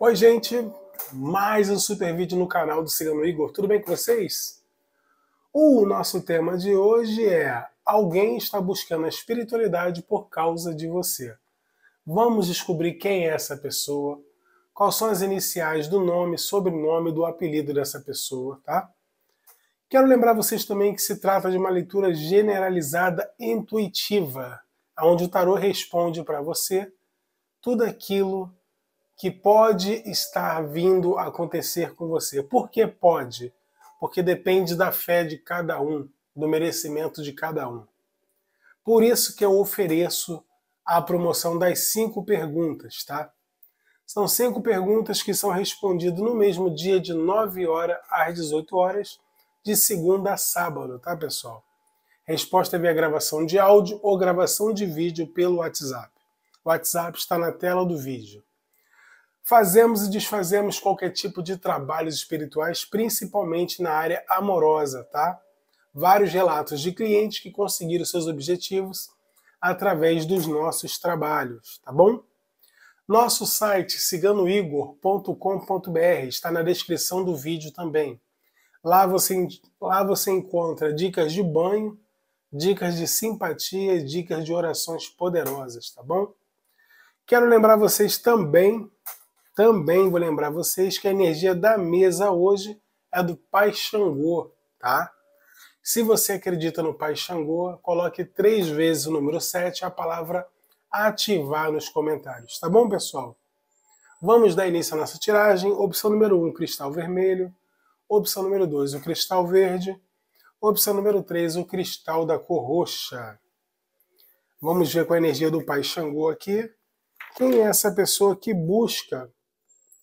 Oi, gente! Mais um super vídeo no canal do Cigano Igor. Tudo bem com vocês? O nosso tema de hoje é Alguém está buscando a espiritualidade por causa de você. Vamos descobrir quem é essa pessoa, quais são as iniciais do nome, sobrenome, do apelido dessa pessoa, tá? Quero lembrar vocês também que se trata de uma leitura generalizada intuitiva, onde o tarô responde para você tudo aquilo que pode estar vindo acontecer com você. Por que pode? Porque depende da fé de cada um, do merecimento de cada um. Por isso que eu ofereço a promoção das cinco perguntas, tá? São cinco perguntas que são respondidas no mesmo dia, de 9 horas às 18 horas, de segunda a sábado, tá, pessoal? Resposta via gravação de áudio ou gravação de vídeo pelo WhatsApp. O WhatsApp está na tela do vídeo. Fazemos e desfazemos qualquer tipo de trabalhos espirituais, principalmente na área amorosa, tá? Vários relatos de clientes que conseguiram seus objetivos através dos nossos trabalhos, tá bom? Nosso site ciganoigor.com.br está na descrição do vídeo também. Lá você, lá você encontra dicas de banho, dicas de simpatia e dicas de orações poderosas, tá bom? Quero lembrar vocês também também vou lembrar vocês que a energia da mesa hoje é do Pai Xangô, tá? Se você acredita no Pai Xangô, coloque três vezes o número 7 a palavra ativar nos comentários, tá bom, pessoal? Vamos dar início à nossa tiragem. Opção número 1, um, cristal vermelho. Opção número 2, o cristal verde. Opção número 3, o cristal da cor roxa. Vamos ver com a energia do Pai Xangô aqui. Quem é essa pessoa que busca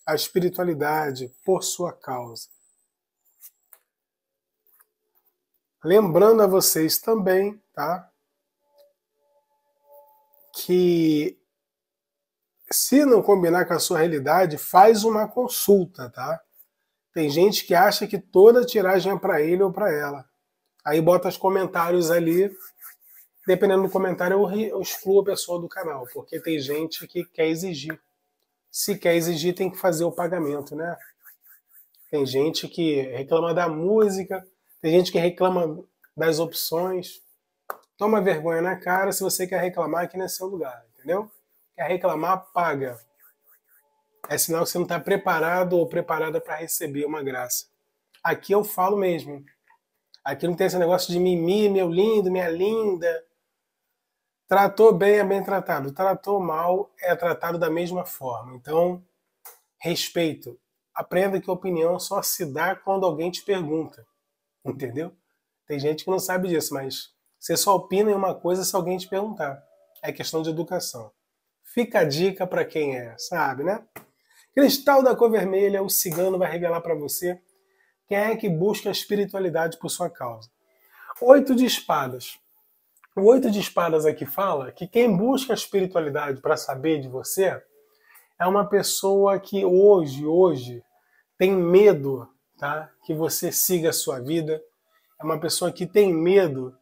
a espiritualidade por sua causa. Lembrando a vocês também, tá? Que se não combinar com a sua realidade, faz uma consulta, tá? Tem gente que acha que toda tiragem é para ele ou para ela. Aí bota os comentários ali. Dependendo do comentário, eu excluo a pessoa do canal, porque tem gente que quer exigir se quer exigir, tem que fazer o pagamento, né? Tem gente que reclama da música, tem gente que reclama das opções. Toma vergonha na cara se você quer reclamar aqui nesse é seu lugar, entendeu? Quer reclamar, paga. É sinal que você não está preparado ou preparada para receber uma graça. Aqui eu falo mesmo. Aqui não tem esse negócio de mimimi, meu lindo, minha linda. Tratou bem é bem tratado, tratou mal é tratado da mesma forma. Então, respeito. Aprenda que opinião só se dá quando alguém te pergunta. Entendeu? Tem gente que não sabe disso, mas você só opina em uma coisa se alguém te perguntar. É questão de educação. Fica a dica para quem é, sabe, né? Cristal da cor vermelha, o cigano vai revelar para você quem é que busca a espiritualidade por sua causa. Oito de espadas. O oito de espadas aqui fala que quem busca a espiritualidade para saber de você é uma pessoa que hoje, hoje, tem medo tá? que você siga a sua vida, é uma pessoa que tem medo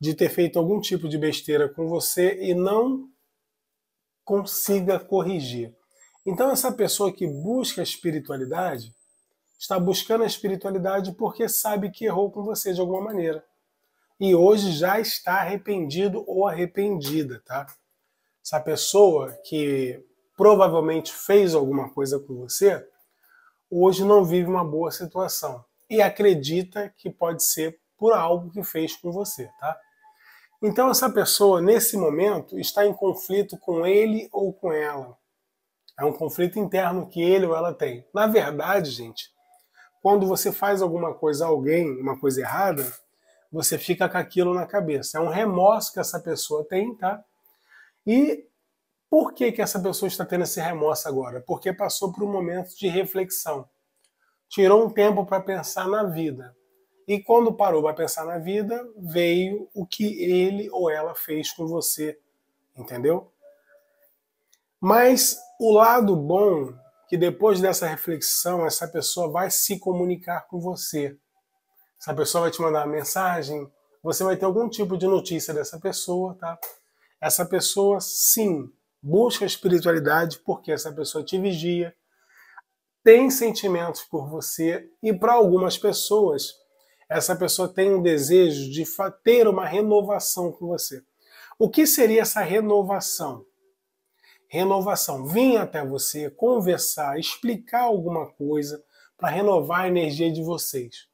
de ter feito algum tipo de besteira com você e não consiga corrigir. Então, essa pessoa que busca a espiritualidade está buscando a espiritualidade porque sabe que errou com você de alguma maneira e hoje já está arrependido ou arrependida, tá? Essa pessoa que provavelmente fez alguma coisa com você, hoje não vive uma boa situação e acredita que pode ser por algo que fez com você, tá? Então essa pessoa nesse momento está em conflito com ele ou com ela. É um conflito interno que ele ou ela tem. Na verdade, gente, quando você faz alguma coisa a alguém, uma coisa errada, você fica com aquilo na cabeça. É um remorso que essa pessoa tem, tá? E por que, que essa pessoa está tendo esse remorso agora? Porque passou por um momento de reflexão. Tirou um tempo para pensar na vida. E quando parou para pensar na vida, veio o que ele ou ela fez com você. Entendeu? Mas o lado bom, que depois dessa reflexão, essa pessoa vai se comunicar com você. Essa pessoa vai te mandar uma mensagem, você vai ter algum tipo de notícia dessa pessoa, tá? Essa pessoa, sim, busca a espiritualidade porque essa pessoa te vigia, tem sentimentos por você e para algumas pessoas, essa pessoa tem um desejo de ter uma renovação com você. O que seria essa renovação? Renovação, vir até você, conversar, explicar alguma coisa para renovar a energia de vocês.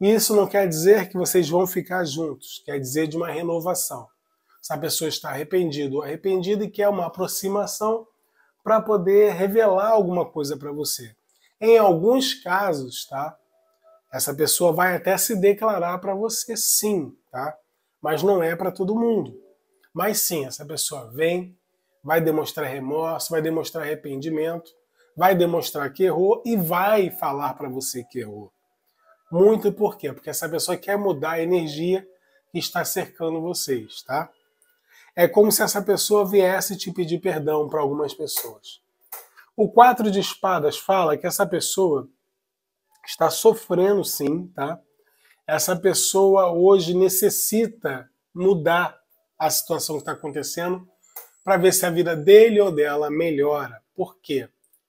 E isso não quer dizer que vocês vão ficar juntos, quer dizer de uma renovação. Se a pessoa está arrependida ou arrependida e quer uma aproximação para poder revelar alguma coisa para você. Em alguns casos, tá? Essa pessoa vai até se declarar para você sim, tá? Mas não é para todo mundo. Mas sim, essa pessoa vem, vai demonstrar remorso, vai demonstrar arrependimento, vai demonstrar que errou e vai falar para você que errou. Muito por quê? Porque essa pessoa quer mudar a energia que está cercando vocês, tá? É como se essa pessoa viesse te pedir perdão para algumas pessoas. O quatro de espadas fala que essa pessoa está sofrendo sim, tá? Essa pessoa hoje necessita mudar a situação que está acontecendo para ver se a vida dele ou dela melhora. Por quê?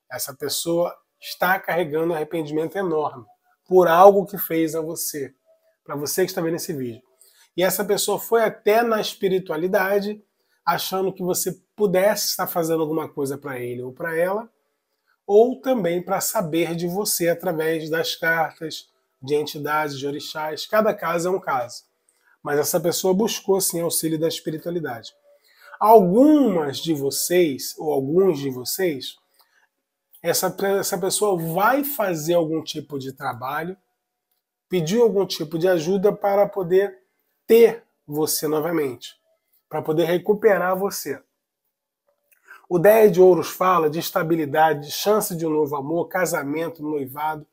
Essa pessoa está carregando um arrependimento enorme por algo que fez a você, para você que está vendo esse vídeo. E essa pessoa foi até na espiritualidade, achando que você pudesse estar fazendo alguma coisa para ele ou para ela, ou também para saber de você através das cartas, de entidades, de orixás. Cada caso é um caso. Mas essa pessoa buscou sim auxílio da espiritualidade. Algumas de vocês, ou alguns de vocês, essa, essa pessoa vai fazer algum tipo de trabalho, pedir algum tipo de ajuda para poder ter você novamente, para poder recuperar você. O 10 de ouros fala de estabilidade, de chance de um novo amor, casamento, noivado.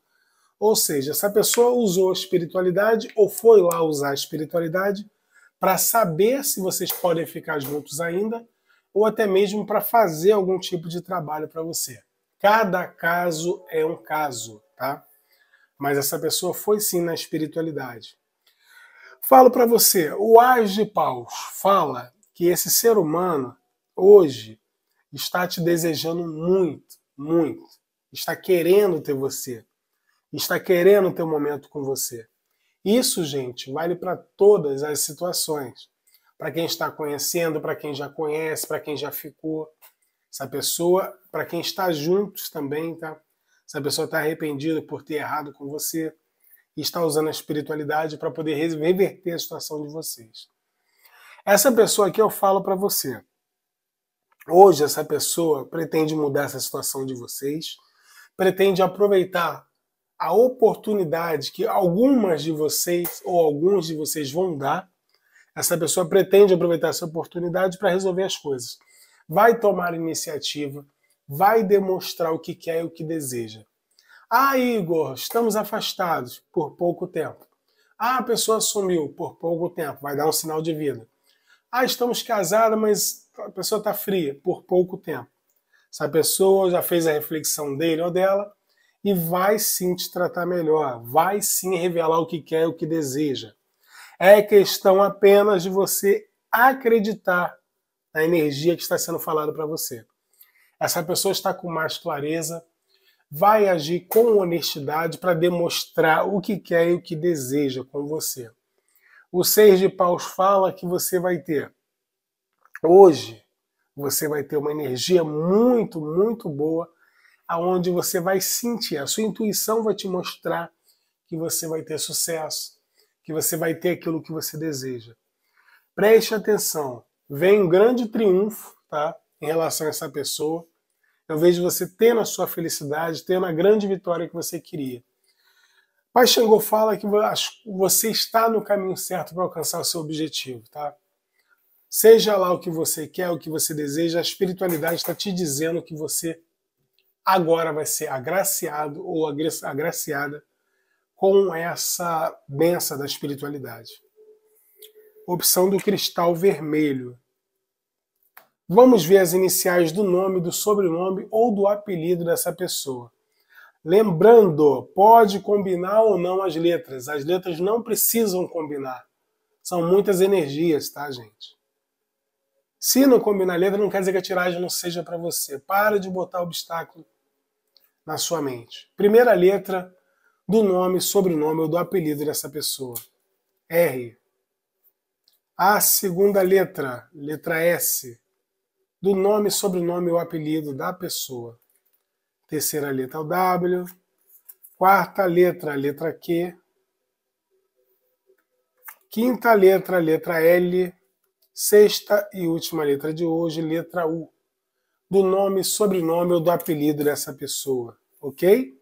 Ou seja, essa pessoa usou a espiritualidade ou foi lá usar a espiritualidade para saber se vocês podem ficar juntos ainda ou até mesmo para fazer algum tipo de trabalho para você. Cada caso é um caso, tá? Mas essa pessoa foi sim na espiritualidade. Falo para você, o Age Paus fala que esse ser humano hoje está te desejando muito, muito. Está querendo ter você. Está querendo ter um momento com você. Isso, gente, vale para todas as situações. Para quem está conhecendo, para quem já conhece, para quem já ficou. Essa pessoa, para quem está juntos também, tá? Essa pessoa está arrependida por ter errado com você e está usando a espiritualidade para poder reverter a situação de vocês. Essa pessoa aqui eu falo para você. Hoje essa pessoa pretende mudar essa situação de vocês, pretende aproveitar a oportunidade que algumas de vocês ou alguns de vocês vão dar. Essa pessoa pretende aproveitar essa oportunidade para resolver as coisas vai tomar iniciativa, vai demonstrar o que quer e o que deseja. Ah, Igor, estamos afastados por pouco tempo. Ah, a pessoa sumiu por pouco tempo, vai dar um sinal de vida. Ah, estamos casados, mas a pessoa está fria por pouco tempo. Essa pessoa já fez a reflexão dele ou dela e vai sim te tratar melhor, vai sim revelar o que quer e o que deseja. É questão apenas de você acreditar a energia que está sendo falada para você. Essa pessoa está com mais clareza, vai agir com honestidade para demonstrar o que quer e o que deseja com você. O Seis de Paus fala que você vai ter. Hoje, você vai ter uma energia muito, muito boa, aonde você vai sentir, a sua intuição vai te mostrar que você vai ter sucesso, que você vai ter aquilo que você deseja. Preste atenção, vem um grande triunfo tá, em relação a essa pessoa. Eu vejo você tendo a sua felicidade, tendo a grande vitória que você queria. Pai Xangô fala que você está no caminho certo para alcançar o seu objetivo, tá? Seja lá o que você quer, o que você deseja, a espiritualidade está te dizendo que você agora vai ser agraciado ou agraciada com essa benção da espiritualidade opção do cristal vermelho. Vamos ver as iniciais do nome, do sobrenome ou do apelido dessa pessoa. Lembrando, pode combinar ou não as letras. As letras não precisam combinar. São muitas energias, tá, gente? Se não combinar a letra, não quer dizer que a tiragem não seja para você. Para de botar obstáculo na sua mente. Primeira letra do nome, sobrenome ou do apelido dessa pessoa. R. A segunda letra, letra S, do nome, sobrenome ou apelido da pessoa. Terceira letra, o W. Quarta letra, letra Q. Quinta letra, letra L. Sexta e última letra de hoje, letra U. Do nome, sobrenome ou do apelido dessa pessoa, ok?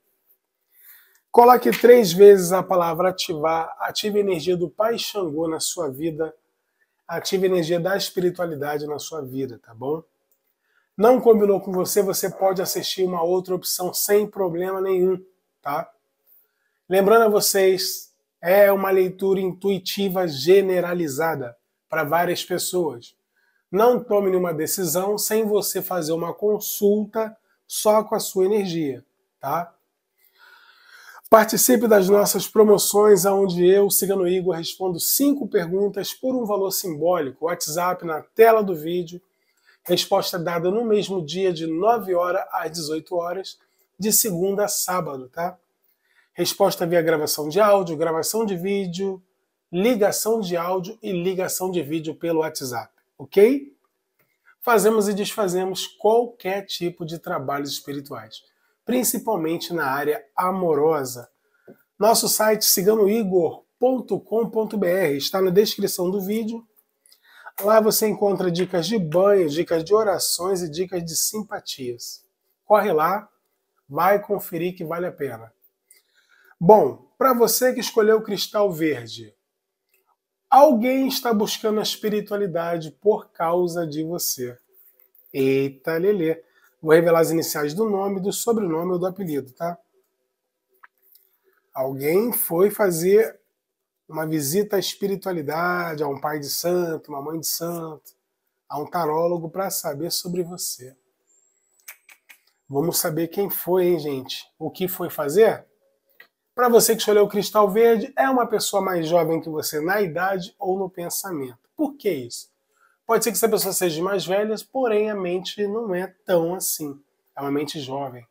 Coloque três vezes a palavra ativar, ative a energia do Pai Xangô na sua vida ative a energia da espiritualidade na sua vida, tá bom? Não combinou com você, você pode assistir uma outra opção sem problema nenhum, tá? Lembrando a vocês, é uma leitura intuitiva generalizada para várias pessoas. Não tome nenhuma decisão sem você fazer uma consulta só com a sua energia, tá? Participe das nossas promoções, onde eu, Cigano Igor, respondo cinco perguntas por um valor simbólico. WhatsApp na tela do vídeo. Resposta dada no mesmo dia, de 9 horas às 18 horas, de segunda a sábado, tá? Resposta via gravação de áudio, gravação de vídeo, ligação de áudio e ligação de vídeo pelo WhatsApp, ok? Fazemos e desfazemos qualquer tipo de trabalhos espirituais principalmente na área amorosa. Nosso site siganoigor.com.br está na descrição do vídeo. Lá você encontra dicas de banho, dicas de orações e dicas de simpatias. Corre lá, vai conferir que vale a pena. Bom, para você que escolheu o cristal verde, alguém está buscando a espiritualidade por causa de você. Eita, Lelê! Vou revelar as iniciais do nome, do sobrenome ou do apelido, tá? Alguém foi fazer uma visita à espiritualidade, a um pai de santo, uma mãe de santo, a um tarólogo para saber sobre você. Vamos saber quem foi, hein, gente? O que foi fazer? Para você que escolheu o cristal verde, é uma pessoa mais jovem que você na idade ou no pensamento. Por que isso? Pode ser que essa pessoa seja mais velha, porém a mente não é tão assim. É uma mente jovem.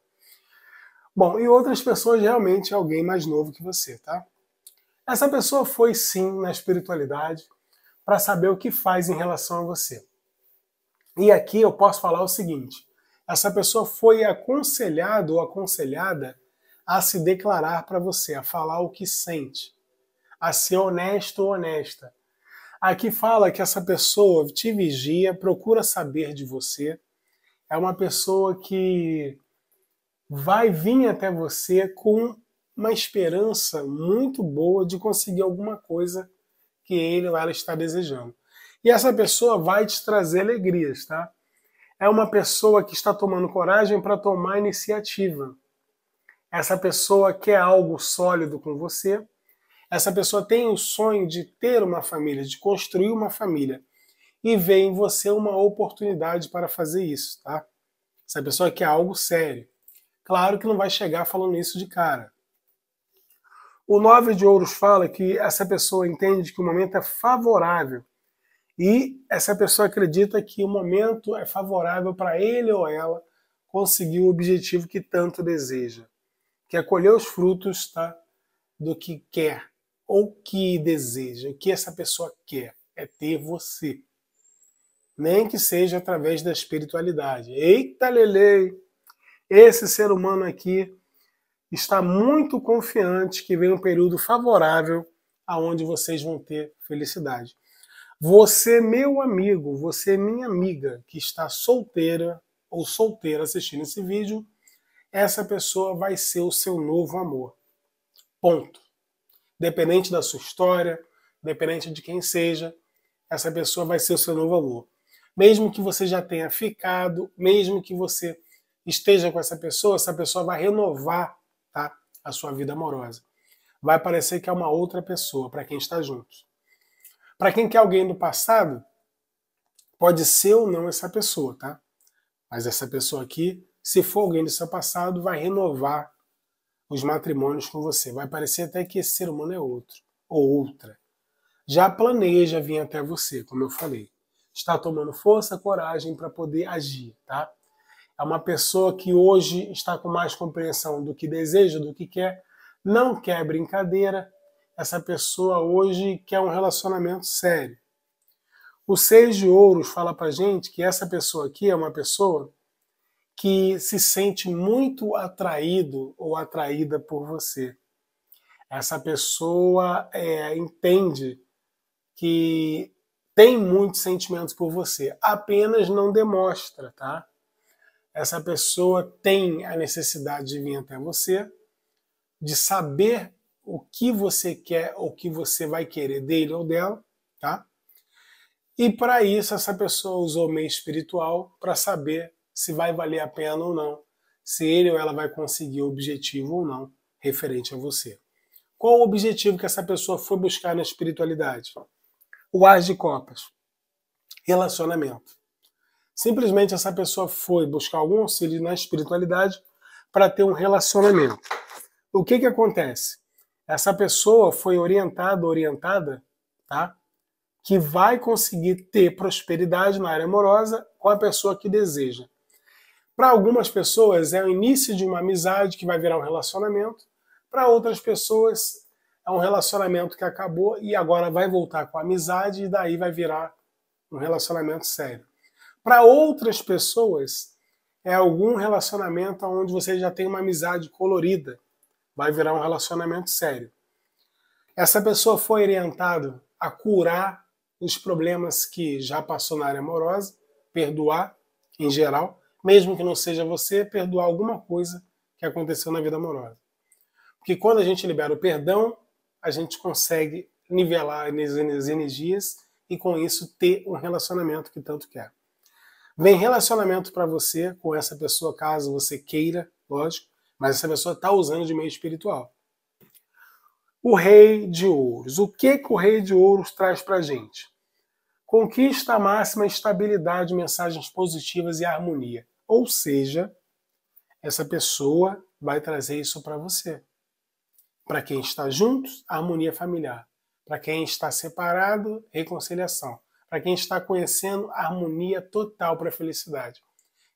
Bom, e outras pessoas realmente é alguém mais novo que você, tá? Essa pessoa foi sim na espiritualidade para saber o que faz em relação a você. E aqui eu posso falar o seguinte: essa pessoa foi aconselhado ou aconselhada a se declarar para você, a falar o que sente, a ser honesto ou honesta, Aqui fala que essa pessoa te vigia, procura saber de você, é uma pessoa que vai vir até você com uma esperança muito boa de conseguir alguma coisa que ele ou ela está desejando. E essa pessoa vai te trazer alegrias, tá? É uma pessoa que está tomando coragem para tomar iniciativa. Essa pessoa quer algo sólido com você, essa pessoa tem o sonho de ter uma família, de construir uma família, e vê em você uma oportunidade para fazer isso, tá? Essa pessoa quer algo sério. Claro que não vai chegar falando isso de cara. O Nove de Ouros fala que essa pessoa entende que o momento é favorável e essa pessoa acredita que o momento é favorável para ele ou ela conseguir o objetivo que tanto deseja, que é colher os frutos tá, do que quer ou que deseja, o que essa pessoa quer é ter você. Nem que seja através da espiritualidade. Eita, Lele! Esse ser humano aqui está muito confiante que vem um período favorável aonde vocês vão ter felicidade. Você, meu amigo, você, minha amiga, que está solteira ou solteira assistindo esse vídeo, essa pessoa vai ser o seu novo amor. Ponto dependente da sua história, dependente de quem seja, essa pessoa vai ser o seu novo amor. Mesmo que você já tenha ficado, mesmo que você esteja com essa pessoa, essa pessoa vai renovar tá, a sua vida amorosa. Vai parecer que é uma outra pessoa para quem está junto. Para quem quer alguém do passado, pode ser ou não essa pessoa, tá? Mas essa pessoa aqui, se for alguém do seu passado, vai renovar os matrimônios com você. Vai parecer até que esse ser humano é outro ou outra. Já planeja vir até você, como eu falei. Está tomando força, coragem para poder agir, tá? É uma pessoa que hoje está com mais compreensão do que deseja, do que quer, não quer brincadeira. Essa pessoa hoje quer um relacionamento sério. O Seis de Ouros fala pra gente que essa pessoa aqui é uma pessoa que se sente muito atraído ou atraída por você. Essa pessoa é, entende que tem muitos sentimentos por você, apenas não demonstra, tá? Essa pessoa tem a necessidade de vir até você, de saber o que você quer ou o que você vai querer dele ou dela, tá? E para isso, essa pessoa usou o meio espiritual para saber se vai valer a pena ou não, se ele ou ela vai conseguir o objetivo ou não referente a você. Qual o objetivo que essa pessoa foi buscar na espiritualidade? O as de copas. Relacionamento. Simplesmente essa pessoa foi buscar algum auxílio na espiritualidade para ter um relacionamento. O que que acontece? Essa pessoa foi orientada, orientada, tá? Que vai conseguir ter prosperidade na área amorosa com a pessoa que deseja. Para algumas pessoas é o início de uma amizade que vai virar um relacionamento, para outras pessoas é um relacionamento que acabou e agora vai voltar com a amizade e daí vai virar um relacionamento sério. Para outras pessoas é algum relacionamento onde você já tem uma amizade colorida, vai virar um relacionamento sério. Essa pessoa foi orientada a curar os problemas que já passou na área amorosa, perdoar em geral, mesmo que não seja você, perdoar alguma coisa que aconteceu na vida amorosa. Porque quando a gente libera o perdão, a gente consegue nivelar as energias e com isso ter um relacionamento que tanto quer. Vem relacionamento para você com essa pessoa, caso você queira, lógico, mas essa pessoa está usando de meio espiritual. O Rei de Ouros. O que, que o Rei de Ouros traz para a gente? Conquista máxima estabilidade, mensagens positivas e harmonia. Ou seja, essa pessoa vai trazer isso para você. Para quem está juntos, harmonia familiar. Para quem está separado, reconciliação. Para quem está conhecendo, harmonia total para a felicidade.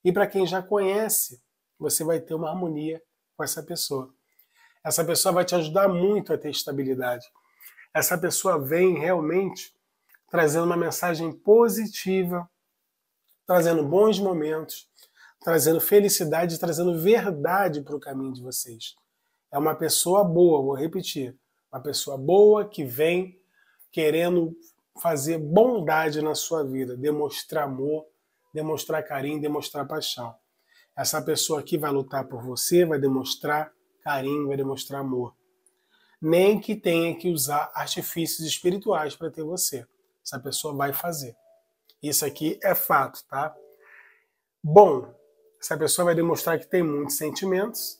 E para quem já conhece, você vai ter uma harmonia com essa pessoa. Essa pessoa vai te ajudar muito a ter estabilidade. Essa pessoa vem realmente trazendo uma mensagem positiva, trazendo bons momentos, trazendo felicidade, trazendo verdade para o caminho de vocês. É uma pessoa boa, vou repetir, uma pessoa boa que vem querendo fazer bondade na sua vida, demonstrar amor, demonstrar carinho, demonstrar paixão. Essa pessoa aqui vai lutar por você, vai demonstrar carinho, vai demonstrar amor. Nem que tenha que usar artifícios espirituais para ter você. Essa pessoa vai fazer. Isso aqui é fato, tá? Bom, essa pessoa vai demonstrar que tem muitos sentimentos.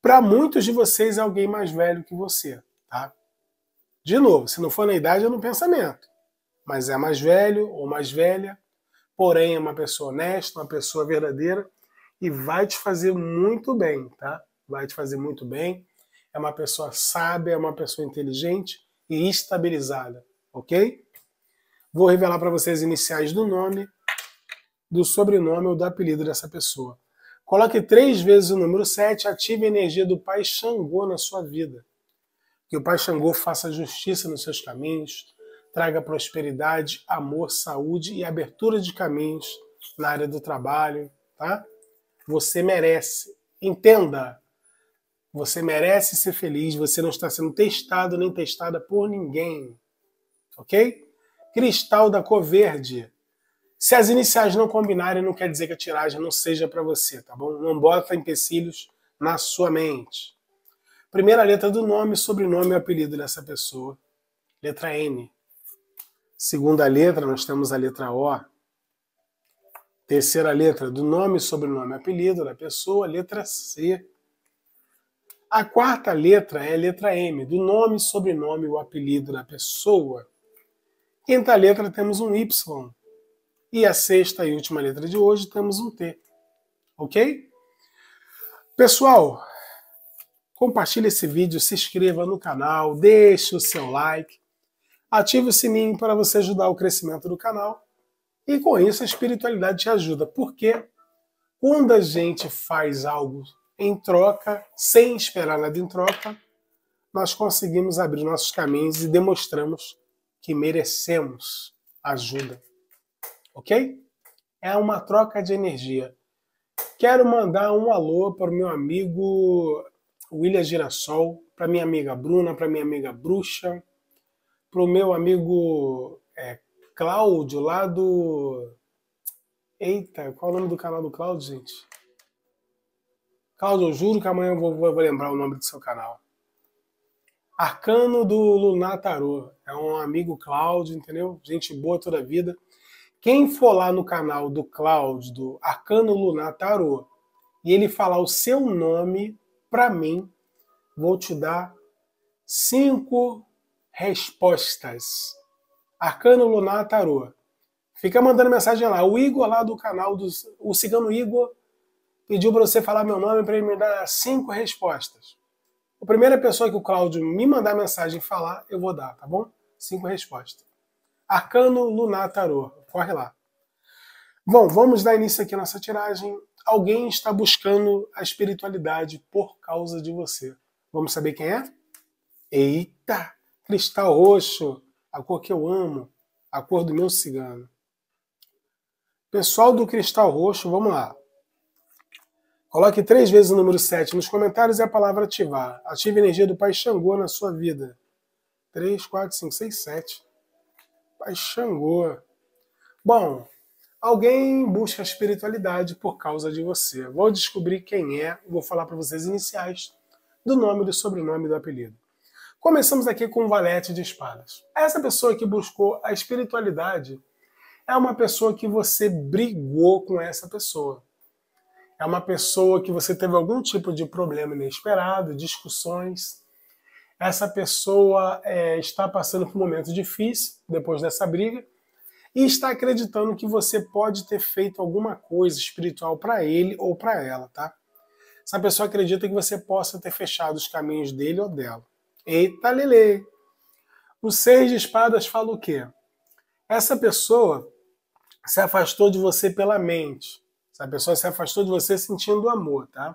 Para muitos de vocês, é alguém mais velho que você, tá? De novo, se não for na idade, é no pensamento. Mas é mais velho ou mais velha, porém é uma pessoa honesta, uma pessoa verdadeira e vai te fazer muito bem, tá? Vai te fazer muito bem. É uma pessoa sábia, é uma pessoa inteligente e estabilizada, ok? Vou revelar para vocês as iniciais do nome do sobrenome ou do apelido dessa pessoa. Coloque três vezes o número 7, ative a energia do Pai Xangô na sua vida. Que o Pai Xangô faça justiça nos seus caminhos, traga prosperidade, amor, saúde e abertura de caminhos na área do trabalho, tá? Você merece. Entenda. Você merece ser feliz, você não está sendo testado nem testada por ninguém. OK? Cristal da cor verde se as iniciais não combinarem, não quer dizer que a tiragem não seja para você, tá bom? Não bota empecilhos na sua mente. Primeira letra do nome, sobrenome e apelido dessa pessoa. Letra N. Segunda letra, nós temos a letra O. Terceira letra do nome, sobrenome e apelido da pessoa. Letra C. A quarta letra é a letra M, do nome, sobrenome e o apelido da pessoa. Quinta letra, temos um Y e a sexta e última letra de hoje temos um T. Ok? Pessoal, compartilhe esse vídeo, se inscreva no canal, deixe o seu like, ative o sininho para você ajudar o crescimento do canal. E com isso a espiritualidade te ajuda, porque quando a gente faz algo em troca, sem esperar nada em troca, nós conseguimos abrir nossos caminhos e demonstramos que merecemos ajuda ok? É uma troca de energia. Quero mandar um alô para o meu amigo William Girassol, para minha amiga Bruna, para minha amiga Bruxa, para o meu amigo é, Cláudio lá do. Eita, qual é o nome do canal do Cláudio, gente? Cláudio, eu juro que amanhã eu vou, vou, vou lembrar o nome do seu canal. Arcano do Lunatarô. É um amigo Cláudio, entendeu? Gente boa toda a vida. Quem for lá no canal do Cláudio, do Arcano Lunar Tarô, e ele falar o seu nome, para mim, vou te dar cinco respostas. Arcano Lunar Tarô. Fica mandando mensagem lá. O Igor lá do canal, do, o cigano Igor, pediu para você falar meu nome para ele me dar cinco respostas. A primeira pessoa que o Cláudio me mandar mensagem e falar, eu vou dar, tá bom? Cinco respostas. Arcano Lunar Tarô corre lá. Bom, vamos dar início aqui à nossa tiragem. Alguém está buscando a espiritualidade por causa de você. Vamos saber quem é? Eita! Cristal roxo, a cor que eu amo, a cor do meu cigano. Pessoal do cristal roxo, vamos lá. Coloque três vezes o número 7 nos comentários e a palavra ativar. Ative a energia do Pai Xangô na sua vida. 3, 4, 5, 6, 7. Pai Xangô. Bom, alguém busca a espiritualidade por causa de você. Vou descobrir quem é, vou falar para vocês iniciais do nome, do sobrenome, do apelido. Começamos aqui com o Valete de Espadas. Essa pessoa que buscou a espiritualidade é uma pessoa que você brigou com essa pessoa. É uma pessoa que você teve algum tipo de problema inesperado, discussões. Essa pessoa é, está passando por um momento difícil depois dessa briga e está acreditando que você pode ter feito alguma coisa espiritual para ele ou para ela, tá? Essa pessoa acredita que você possa ter fechado os caminhos dele ou dela. Eita, Lele! O Seis de Espadas fala o quê? Essa pessoa se afastou de você pela mente. Essa pessoa se afastou de você sentindo amor, tá?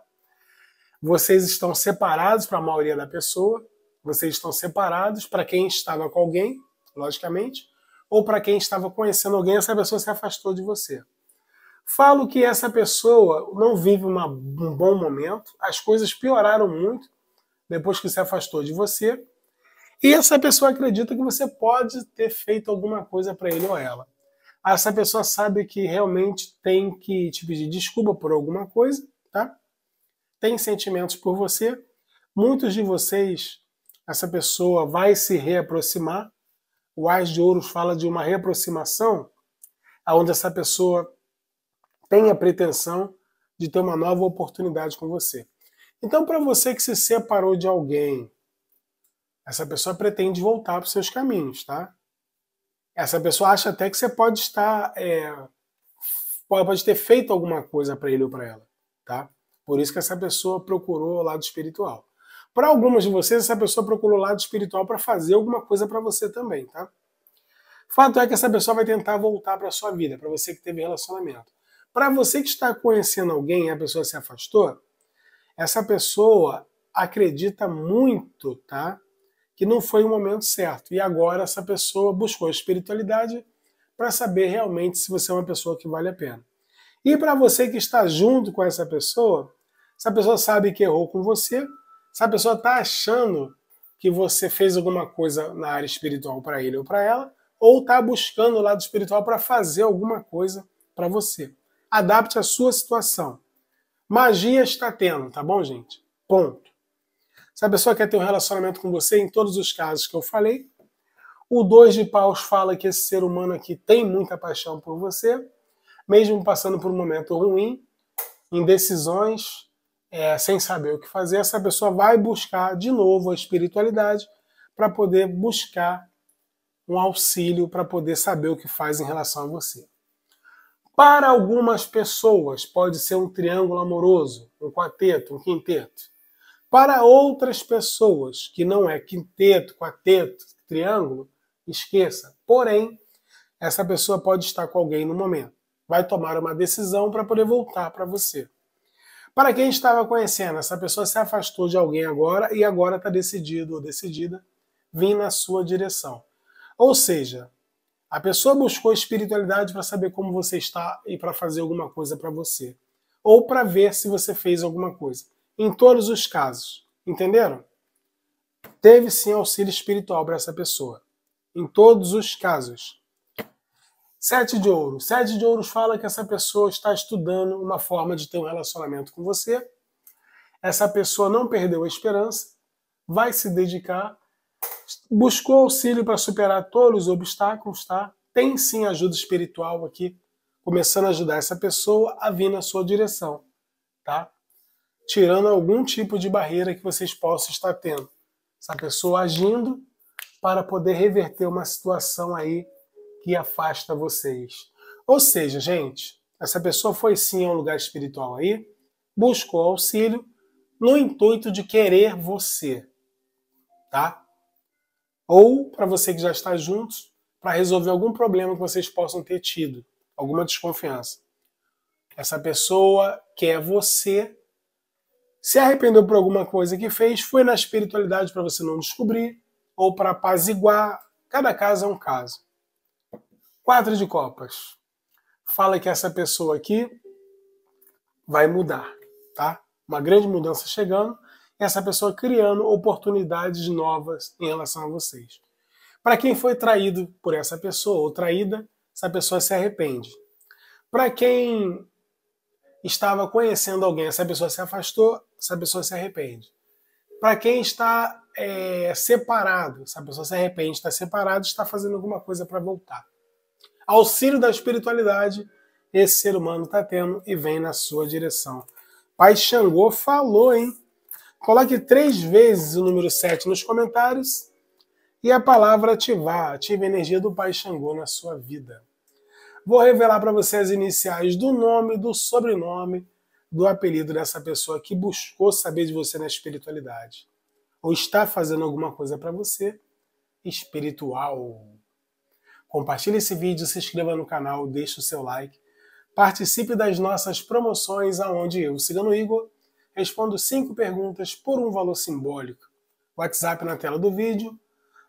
Vocês estão separados para a maioria da pessoa. Vocês estão separados para quem estava com alguém, logicamente ou para quem estava conhecendo alguém, essa pessoa se afastou de você. Falo que essa pessoa não vive uma, um bom momento, as coisas pioraram muito depois que se afastou de você, e essa pessoa acredita que você pode ter feito alguma coisa para ele ou ela. Essa pessoa sabe que realmente tem que te pedir desculpa por alguma coisa, tá? Tem sentimentos por você. Muitos de vocês, essa pessoa vai se reaproximar, o Ás de Ouros fala de uma reaproximação, aonde essa pessoa tem a pretensão de ter uma nova oportunidade com você. Então, para você que se separou de alguém, essa pessoa pretende voltar para os seus caminhos, tá? Essa pessoa acha até que você pode estar, é, pode ter feito alguma coisa para ele ou para ela, tá? Por isso que essa pessoa procurou o lado espiritual. Para algumas de vocês, essa pessoa procurou o lado espiritual para fazer alguma coisa para você também, tá? Fato é que essa pessoa vai tentar voltar para sua vida, para você que teve relacionamento. Para você que está conhecendo alguém e a pessoa se afastou, essa pessoa acredita muito, tá? Que não foi o momento certo. E agora essa pessoa buscou a espiritualidade para saber realmente se você é uma pessoa que vale a pena. E para você que está junto com essa pessoa, essa pessoa sabe que errou com você, se a pessoa está achando que você fez alguma coisa na área espiritual para ele ou para ela, ou está buscando o lado espiritual para fazer alguma coisa para você. Adapte a sua situação. Magia está tendo, tá bom, gente? Ponto. Se a pessoa quer ter um relacionamento com você, em todos os casos que eu falei, o dois de paus fala que esse ser humano aqui tem muita paixão por você, mesmo passando por um momento ruim, indecisões, é, sem saber o que fazer, essa pessoa vai buscar de novo a espiritualidade para poder buscar um auxílio para poder saber o que faz em relação a você. Para algumas pessoas, pode ser um triângulo amoroso, um quarteto, um quinteto. Para outras pessoas, que não é quinteto, quarteto, triângulo, esqueça. Porém, essa pessoa pode estar com alguém no momento. Vai tomar uma decisão para poder voltar para você. Para quem estava conhecendo, essa pessoa se afastou de alguém agora e agora está decidido ou decidida vir na sua direção. Ou seja, a pessoa buscou espiritualidade para saber como você está e para fazer alguma coisa para você, ou para ver se você fez alguma coisa. Em todos os casos, entenderam? Teve sim auxílio espiritual para essa pessoa. Em todos os casos. Sete de ouro. Sete de ouros fala que essa pessoa está estudando uma forma de ter um relacionamento com você. Essa pessoa não perdeu a esperança, vai se dedicar, buscou auxílio para superar todos os obstáculos, tá? Tem sim ajuda espiritual aqui, começando a ajudar essa pessoa a vir na sua direção, tá? Tirando algum tipo de barreira que vocês possam estar tendo. Essa pessoa agindo para poder reverter uma situação aí que afasta vocês. Ou seja, gente, essa pessoa foi sim a um lugar espiritual aí, buscou auxílio no intuito de querer você, tá? Ou para você que já está juntos, para resolver algum problema que vocês possam ter tido, alguma desconfiança. Essa pessoa quer você, se arrependeu por alguma coisa que fez, foi na espiritualidade para você não descobrir, ou para apaziguar. Cada caso é um caso. Quatro de copas. Fala que essa pessoa aqui vai mudar, tá? Uma grande mudança chegando, essa pessoa criando oportunidades novas em relação a vocês. Para quem foi traído por essa pessoa ou traída, essa pessoa se arrepende. Para quem estava conhecendo alguém, essa pessoa se afastou, essa pessoa se arrepende. Para quem está é, separado, essa pessoa se arrepende, está separado, está fazendo alguma coisa para voltar auxílio da espiritualidade, esse ser humano está tendo e vem na sua direção. Pai Xangô falou, hein? Coloque três vezes o número 7 nos comentários e a palavra ativar. Ative a energia do Pai Xangô na sua vida. Vou revelar para você as iniciais do nome, do sobrenome, do apelido dessa pessoa que buscou saber de você na espiritualidade. Ou está fazendo alguma coisa para você espiritual. Compartilhe esse vídeo, se inscreva no canal, deixe o seu like. Participe das nossas promoções aonde eu, Cigano Igor, respondo cinco perguntas por um valor simbólico. WhatsApp na tela do vídeo.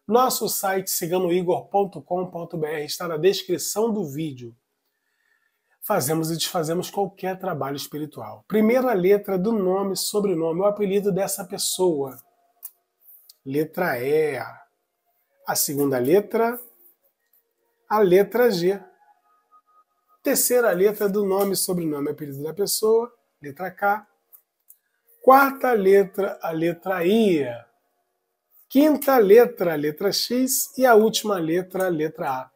Nosso site ciganoigor.com.br está na descrição do vídeo. Fazemos e desfazemos qualquer trabalho espiritual. Primeira letra do nome, sobrenome, o apelido dessa pessoa. Letra E. A segunda letra a letra G. Terceira letra do nome, sobrenome, apelido da pessoa, letra K. Quarta letra, a letra I. Quinta letra, a letra X. E a última letra, a letra A.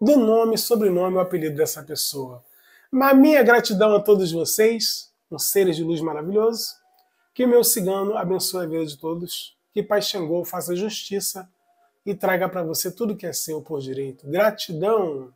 Do nome, sobrenome, o apelido dessa pessoa. Mas minha gratidão a todos vocês, uns seres de luz maravilhosos. Que meu cigano abençoe a vida de todos. Que Pai Xangô faça justiça e traga para você tudo que é seu por direito. Gratidão!